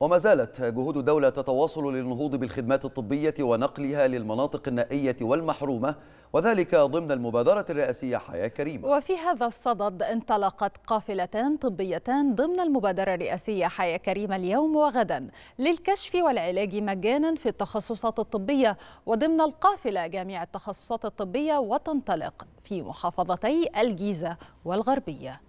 وما زالت جهود الدولة تتواصل للنهوض بالخدمات الطبية ونقلها للمناطق النائية والمحرومة وذلك ضمن المبادرة الرئاسية حياة كريمة وفي هذا الصدد انطلقت قافلتان طبيتان ضمن المبادرة الرئاسية حياة كريمة اليوم وغدا للكشف والعلاج مجانا في التخصصات الطبية وضمن القافلة جميع التخصصات الطبية وتنطلق في محافظتي الجيزة والغربية